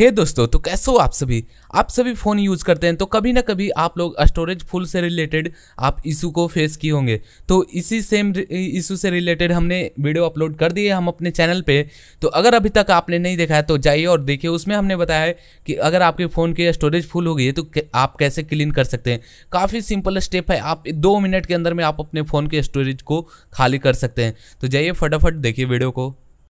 हे hey दोस्तों तो कैसे हो आप सभी आप सभी फ़ोन यूज़ करते हैं तो कभी ना कभी आप लोग स्टोरेज फुल से रिलेटेड आप इशू को फेस किए होंगे तो इसी सेम इशू से रिलेटेड हमने वीडियो अपलोड कर दिए हम अपने चैनल पे तो अगर अभी तक आपने नहीं देखा है तो जाइए और देखिए उसमें हमने बताया है कि अगर आपके फ़ोन की स्टोरेज फुल हो गई है तो आप कैसे क्लीन कर सकते हैं काफ़ी सिंपल स्टेप है आप दो मिनट के अंदर में आप अपने फ़ोन के स्टोरेज को खाली कर सकते हैं तो जाइए फटाफट देखिए वीडियो को